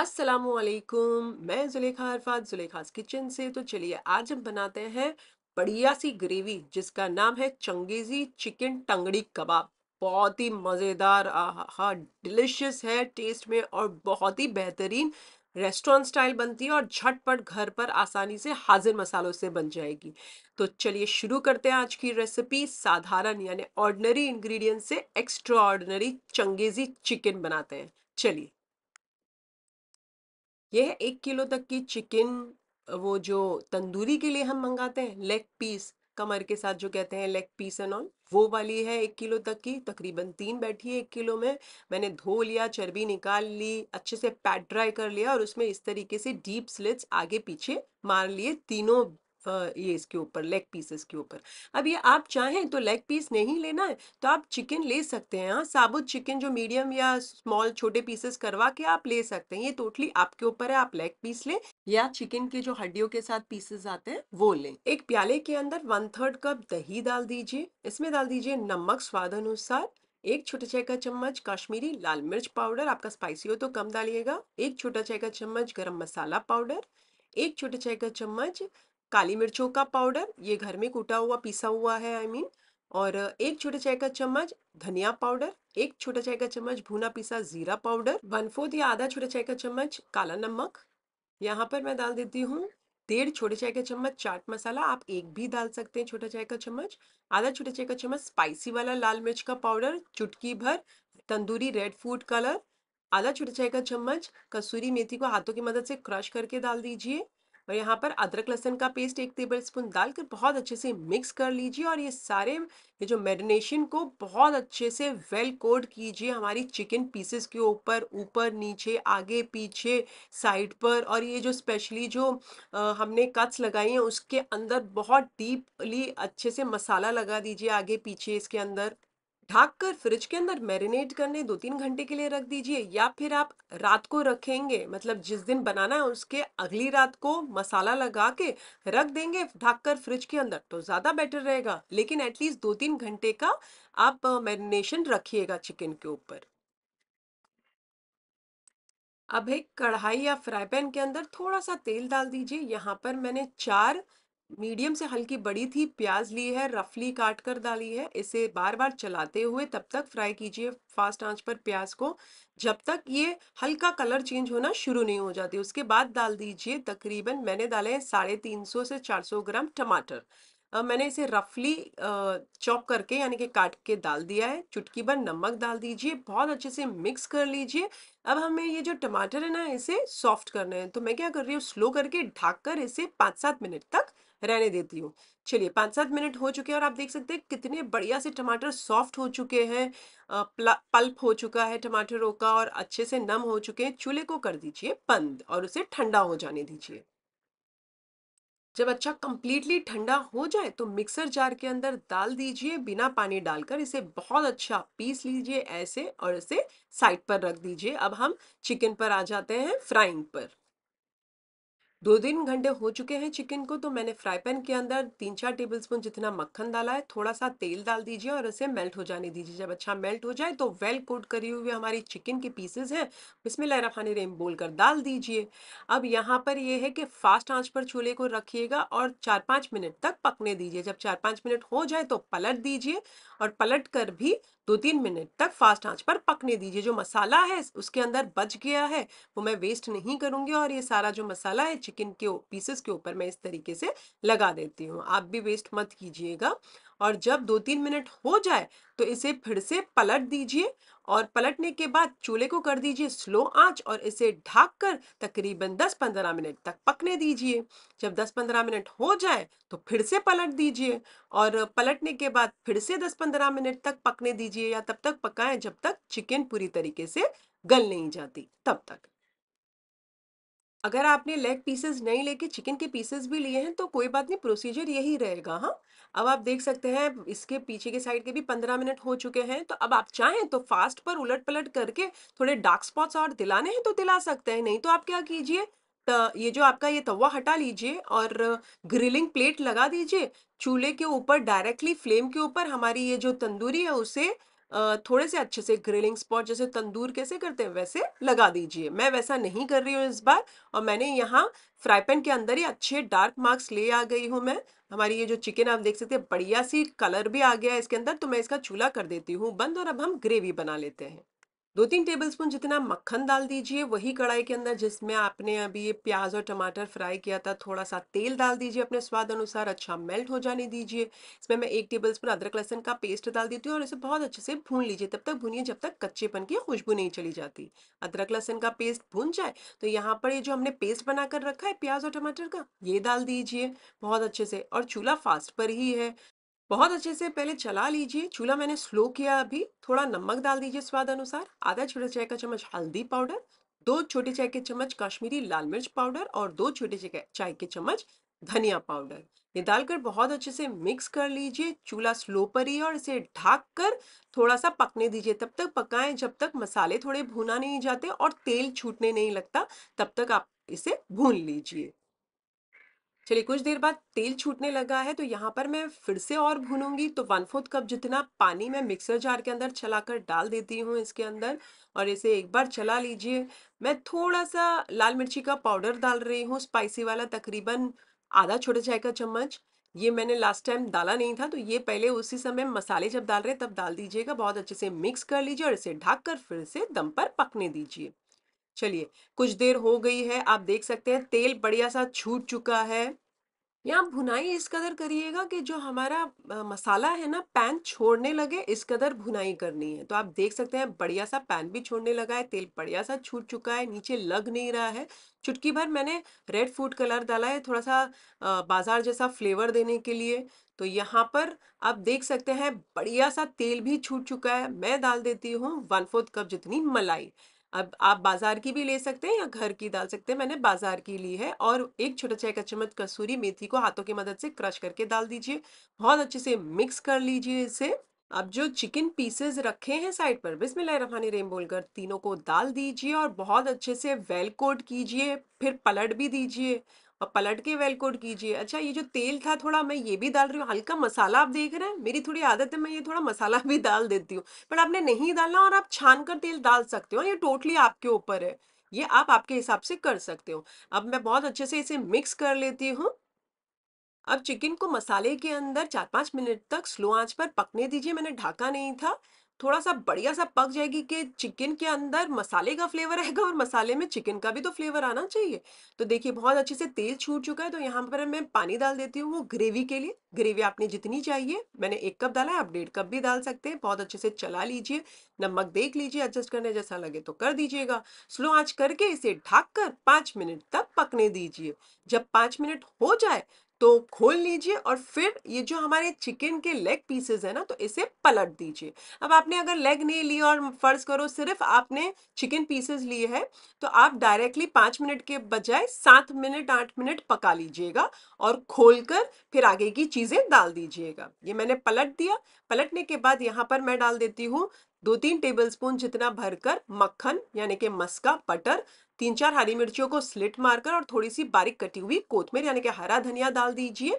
असलकुम मैं जुलेखा अरफात जुलेखाज किचन से तो चलिए आज हम बनाते हैं बढ़िया सी ग्रेवी जिसका नाम है चंगेजी चिकन टंगड़ी कबाब बहुत ही मज़ेदार आहा हाँ, डिलिशियस है टेस्ट में और बहुत ही बेहतरीन रेस्टोरेंट स्टाइल बनती है और झटपट घर पर आसानी से हाजिर मसालों से बन जाएगी तो चलिए शुरू करते हैं आज की रेसिपी साधारण यानी ऑर्डनरी इन्ग्रीडियंट से एक्स्ट्रा ऑर्डनरी चंगेजी चिकन बनाते हैं चलिए यह एक किलो तक की चिकन वो जो तंदूरी के लिए हम मंगाते हैं लेग पीस कमर के साथ जो कहते हैं लेग पीस एंड ऑल वो वाली है एक किलो तक की तकरीबन तीन बैठी है एक किलो में मैंने धो लिया चर्बी निकाल ली अच्छे से पैट ड्राई कर लिया और उसमें इस तरीके से डीप स्लिट्स आगे पीछे मार लिए तीनों ये इसके ऊपर लेग पीसेस के ऊपर अब ये आप चाहें तो लेग पीस नहीं लेना है तो आप चिकन ले सकते हैं हाँ साबुत चिकन जो मीडियम या स्मॉल छोटे पीसेस करवा के आप ले सकते हैं ये टोटली आपके ऊपर है आप लेग पीस लें या चिकन के जो हड्डियों के साथ पीसेस आते हैं वो लें एक प्याले के अंदर वन थर्ड कप दही डाल दीजिए इसमें डाल दीजिए नमक स्वाद अनुसार एक छोटा चाय का चम्मच कश्मीरी लाल मिर्च पाउडर आपका स्पाइसी हो तो कम डालिएगा एक छोटा चाय का चम्मच गरम मसाला पाउडर एक छोटा चाय का चम्मच काली मिर्चों का पाउडर ये घर में कूटा हुआ पिसा हुआ है आई I मीन mean, और एक छोटे चाय का चम्मच धनिया पाउडर एक छोटा चाय का चम्मच भुना पिसा जीरा पाउडर वन फोर्थ या आधा छोटा चाय का चम्मच काला नमक यहाँ पर मैं डाल देती हूँ डेढ़ छोटे चाय का चम्मच चाट मसाला आप एक भी डाल सकते हैं छोटा चाय का चम्मच आधा छोटे चाय का चम्मच स्पाइसी वाला लाल मिर्च का पाउडर चुटकी भर तंदूरी रेड फूड कलर आधा छोटे चाय का चम्मच कसूरी मेथी को हाथों की मदद से क्रश करके डाल दीजिए और यहाँ पर अदरक लहसन का पेस्ट एक टेबल स्पून डालकर बहुत अच्छे से मिक्स कर लीजिए और ये सारे ये जो मैरिनेशन को बहुत अच्छे से वेल कोड कीजिए हमारी चिकन पीसेस के ऊपर ऊपर नीचे आगे पीछे साइड पर और ये जो स्पेशली जो आ, हमने कट्स लगाई हैं उसके अंदर बहुत डीपली अच्छे से मसाला लगा दीजिए आगे पीछे इसके अंदर ढाक कर फ्रिज के अंदर मैरिनेट करने दो तीन घंटे के लिए रख दीजिए या फिर आप रात को रखेंगे मतलब जिस दिन बनाना है उसके अगली रात को मसाला लगा के रख देंगे ढाक कर फ्रिज के अंदर तो ज़्यादा बेटर रहेगा लेकिन एटलीस्ट दो तीन घंटे का आप मैरिनेशन रखिएगा चिकन के ऊपर अब एक कढ़ाई या फ्राई पैन के अंदर थोड़ा सा तेल डाल दीजिए यहाँ पर मैंने चार मीडियम से हल्की बड़ी थी प्याज ली है रफली काट कर डाली है इसे बार बार चलाते हुए तब तक फ्राई कीजिए फास्ट आंच पर प्याज को जब तक ये हल्का कलर चेंज होना शुरू नहीं हो जाती उसके बाद डाल दीजिए तकरीबन मैंने डाले हैं साढ़े तीन सौ से चार सौ ग्राम टमाटर अब मैंने इसे रफली चॉप करके यानी कि काट के डाल दिया है चुटकी भर नमक डाल दीजिए बहुत अच्छे से मिक्स कर लीजिए अब हमें ये जो टमाटर है ना इसे सॉफ्ट करना है तो मैं क्या कर रही हूँ स्लो करके ढाक कर इसे पाँच सात मिनट तक रहने देती हूँ चलिए पाँच सात मिनट हो चुके हैं और आप देख सकते हैं कितने बढ़िया से टमाटर सॉफ्ट हो चुके हैं पल्प हो चुका है टमाटरों का और अच्छे से नम हो चुके हैं चूल्हे को कर दीजिए बंद और उसे ठंडा हो जाने दीजिए जब अच्छा कम्प्लीटली ठंडा हो जाए तो मिक्सर जार के अंदर डाल दीजिए बिना पानी डालकर इसे बहुत अच्छा पीस लीजिए ऐसे और इसे साइड पर रख दीजिए अब हम चिकन पर आ जाते हैं फ्राइंग पर दो तीन घंटे हो चुके हैं चिकन को तो मैंने फ्राई पैन के अंदर तीन चार टेबल स्पून जितना मक्खन डाला है थोड़ा सा तेल डाल दीजिए और इसे मेल्ट हो जाने दीजिए जब अच्छा मेल्ट हो जाए तो वेल कोट करी हुई हमारी चिकन के पीसेज हैं लहरा खानी रेम बोल कर डाल दीजिए अब यहाँ पर यह है कि फास्ट आँच पर चूल्हे को रखिएगा और चार पाँच मिनट तक पकने दीजिए जब चार पाँच मिनट हो जाए तो पलट दीजिए और पलट कर भी दो तीन मिनट तक फास्ट आंच पर पकने दीजिए जो मसाला है उसके अंदर बच गया है वो मैं वेस्ट नहीं करूंगी और ये सारा जो मसाला है चिकन के पीसेस के ऊपर मैं इस तरीके से लगा देती हूँ आप भी वेस्ट मत कीजिएगा और जब दो तीन मिनट हो जाए तो इसे फिर से पलट दीजिए और पलटने के बाद चूल्हे को कर दीजिए स्लो आंच और इसे ढाक कर तकरीबन 10-15 मिनट तक पकने दीजिए जब 10-15 मिनट हो जाए तो फिर से पलट दीजिए और पलटने के बाद फिर से 10-15 मिनट तक पकने दीजिए या तब तक पकाएं जब तक चिकन पूरी तरीके से गल नहीं जाती तब तक अगर आपने लेग पीसेस नहीं लेके चिकन के पीसेस भी लिए हैं तो कोई बात नहीं प्रोसीजर यही रहेगा हाँ अब आप देख सकते हैं इसके पीछे के साइड के भी पंद्रह मिनट हो चुके हैं तो अब आप चाहें तो फास्ट पर उलट पलट करके थोड़े डार्क स्पॉट्स और दिलाने हैं तो दिला सकते हैं नहीं तो आप क्या कीजिए ये जो आपका ये तवा हटा लीजिए और ग्रिलिंग प्लेट लगा दीजिए चूल्हे के ऊपर डायरेक्टली फ्लेम के ऊपर हमारी ये जो तंदूरी है उसे थोड़े से अच्छे से ग्रिलिंग स्पॉट जैसे तंदूर कैसे करते हैं वैसे लगा दीजिए मैं वैसा नहीं कर रही हूँ इस बार और मैंने यहाँ फ्राई पैन के अंदर ही अच्छे डार्क मार्क्स ले आ गई हूँ मैं हमारी ये जो चिकन आप देख सकते हैं बढ़िया सी कलर भी आ गया है इसके अंदर तो मैं इसका चूल्हा कर देती हूँ बंद और अब हम ग्रेवी बना लेते हैं दो तीन टेबलस्पून जितना मक्खन डाल दीजिए वही कढ़ाई के अंदर जिसमें आपने अभी ये प्याज और टमाटर फ्राई किया था थोड़ा सा तेल डाल दीजिए अपने स्वाद अनुसार अच्छा मेल्ट हो जाने दीजिए इसमें मैं एक टेबलस्पून अदरक लहसन का पेस्ट डाल देती हूँ और इसे बहुत अच्छे से भून लीजिए तब तक भूनिए जब तक कच्चेपन की खुशबू नहीं चली जाती अदरक लहसन का पेस्ट भून जाए तो यहाँ पर ये जो हमने पेस्ट बनाकर रखा है प्याज और टमाटर का ये डाल दीजिए बहुत अच्छे से और चूल्हा फास्ट पर ही है बहुत अच्छे से पहले चला लीजिए चूल्हा मैंने स्लो किया अभी थोड़ा नमक डाल दीजिए स्वाद अनुसार आधा छोटा चाय का चम्मच हल्दी पाउडर दो छोटे चाय के चम्मच कश्मीरी लाल मिर्च पाउडर और दो छोटे चाय के चम्मच धनिया पाउडर ये डालकर बहुत अच्छे से मिक्स कर लीजिए चूल्हा स्लो पर ही और इसे ढाक कर थोड़ा सा पकने दीजिए तब तक पकाएं जब तक मसाले थोड़े भुना नहीं जाते और तेल छूटने नहीं लगता तब तक आप इसे भून लीजिए चलिए कुछ देर बाद तेल छूटने लगा है तो यहाँ पर मैं फिर से और भूनूंगी तो वन फोर्थ कप जितना पानी मैं मिक्सर जार के अंदर चलाकर डाल देती हूँ इसके अंदर और इसे एक बार चला लीजिए मैं थोड़ा सा लाल मिर्ची का पाउडर डाल रही हूँ स्पाइसी वाला तकरीबन आधा छोटे चाय का चम्मच ये मैंने लास्ट टाइम डाला नहीं था तो ये पहले उसी समय मसाले जब डाल रहे तब डाल दीजिएगा बहुत अच्छे से मिक्स कर लीजिए और इसे ढक कर फिर से दम पर पकने दीजिए चलिए कुछ देर हो गई है आप देख सकते हैं तेल बढ़िया सा छूट चुका है यहाँ भुनाई इस कदर करिएगा कि जो हमारा मसाला है ना पैन छोड़ने लगे इस कदर भुनाई करनी है तो आप देख सकते हैं बढ़िया सा पैन भी छोड़ने लगा है तेल बढ़िया सा छूट चुका है नीचे लग नहीं रहा है चुटकी भर मैंने रेड फूड कलर डाला है थोड़ा सा बाजार जैसा फ्लेवर देने के लिए तो यहाँ पर आप देख सकते हैं बढ़िया सा तेल भी छूट चुका है मैं डाल देती हूँ वन फोर्थ कप जितनी मलाई अब आप बाज़ार की भी ले सकते हैं या घर की डाल सकते हैं मैंने बाज़ार की ली है और एक छोटा चाय का चम्मच कसूरी मेथी को हाथों की मदद से क्रश करके डाल दीजिए बहुत अच्छे से मिक्स कर लीजिए इसे अब जो चिकन पीसेस रखे हैं साइड पर रेम बोलकर तीनों को डाल दीजिए और बहुत अच्छे से वेल कोट कीजिए फिर पलट भी दीजिए और पलट के वेल कोट कीजिए अच्छा ये जो तेल था थोड़ा मैं ये भी डाल रही हूँ हल्का मसाला आप देख रहे हैं मेरी थोड़ी आदत है मैं ये थोड़ा मसाला भी डाल देती हूँ बट आपने नहीं डालना और आप छान कर तेल डाल सकते हो ये टोटली आपके ऊपर है ये आप आपके हिसाब से कर सकते हो अब मैं बहुत अच्छे से इसे मिक्स कर लेती हूँ अब चिकन को मसाले के अंदर चार पाँच मिनट तक स्लो आंच पर पकने दीजिए मैंने ढाका नहीं था थोड़ा सा बढ़िया सा पक जाएगी कि चिकन के अंदर मसाले का फ्लेवर रहेगा और मसाले में चिकन का भी तो फ्लेवर आना चाहिए तो देखिए बहुत अच्छे से तेल छूट चुका है तो यहाँ पर मैं पानी डाल देती हूँ वो ग्रेवी के लिए ग्रेवी आपने जितनी चाहिए मैंने एक कप डाला है आप डेढ़ कप भी डाल सकते हैं बहुत अच्छे से चला लीजिए नमक देख लीजिए एडजस्ट करने जैसा लगे तो कर दीजिएगा स्लो आँच करके इसे ढाक कर मिनट तक पकने दीजिए जब पाँच मिनट हो जाए तो खोल लीजिए और फिर ये जो हमारे चिकन के लेग पीसेस है ना तो इसे पलट दीजिए अब आपने अगर लेग नहीं लिया और फर्ज करो सिर्फ आपने चिकन पीसेस लिए हैं तो आप डायरेक्टली पांच मिनट के बजाय सात मिनट आठ मिनट पका लीजिएगा और खोलकर फिर आगे की चीज़ें डाल दीजिएगा ये मैंने पलट दिया पलटने के बाद यहाँ पर मैं डाल देती हूँ दो तीन टेबल जितना भरकर मक्खन यानी कि मस्का बटर तीन चार हरी मिर्चियों को स्लिट मारकर और थोड़ी सी बारीक कटी हुई कोथमेर यानी कि हरा धनिया डाल दीजिए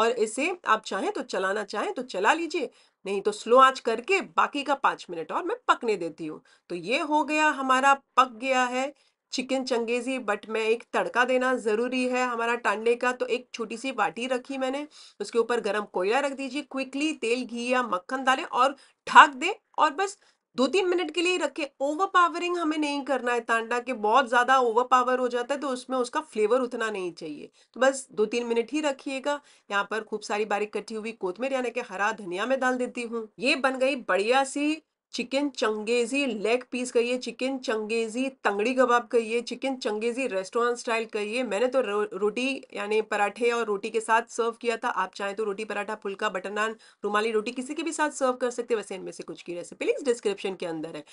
और इसे आप चाहें तो चलाना चाहें तो चला लीजिए नहीं तो स्लो आंच करके बाकी का पांच मिनट और मैं पकने देती हूँ तो ये हो गया हमारा पक गया है चिकन चंगेजी बट मैं एक तड़का देना ज़रूरी है हमारा टांडे का तो एक छोटी सी बाटी रखी मैंने उसके ऊपर गरम कोयला रख दीजिए क्विकली तेल घी या मक्खन डालें और ढाक दें और बस दो तीन मिनट के लिए रखें ओवर पावरिंग हमें नहीं करना है तांडा के बहुत ज़्यादा ओवर पावर हो जाता है तो उसमें उसका फ्लेवर उतना नहीं चाहिए तो बस दो तीन मिनट ही रखिएगा यहाँ पर खूब सारी बारीक कटी हुई कोथमेर यानी कि हरा धनिया में डाल देती हूँ ये बन गई बढ़िया सी चिकन चंगेजी लेग पीस कहिए चिकन चंगेजी तंगड़ी कबाब कहिए चिकन चंगेजी रेस्टोरेंट स्टाइल कहिए मैंने तो रो, रोटी यानी पराठे और रोटी के साथ सर्व किया था आप चाहें तो रोटी पराठा फुल्का बटर नान रुमाली रोटी किसी के भी साथ सर्व कर सकते हैं वैसे इनमें से कुछ की रेसिपी लिंक्स डिस्क्रिप्शन के अंदर है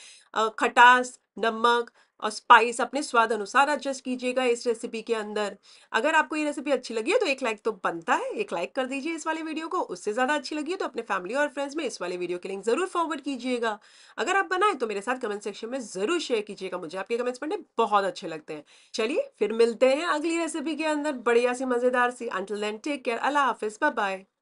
खटास नमक और स्पाइस अपने स्वाद अनुसार एडजस्ट कीजिएगा इस रेसिपी के अंदर अगर आपको ये रेसिपी अच्छी लगी है तो एक लाइक तो बनता है एक लाइक कर दीजिए इस वाले वीडियो को उससे ज़्यादा अच्छी लगी है तो अपने फैमिली और फ्रेंड्स में इस वाले वीडियो के लिंक ज़रूर फॉरवर्ड कीजिएगा अगर आप बनाए तो मेरे साथ कमेंट सेक्शन में ज़रूर शेयर कीजिएगा मुझे आपके कमेंट्स पढ़ने बहुत अच्छे लगते हैं चलिए फिर मिलते हैं अगली रेसिपी के अंदर बढ़िया सी मज़ेदार सी अंटिल देन टेक केयर अल्लाह हाफिज़ बाय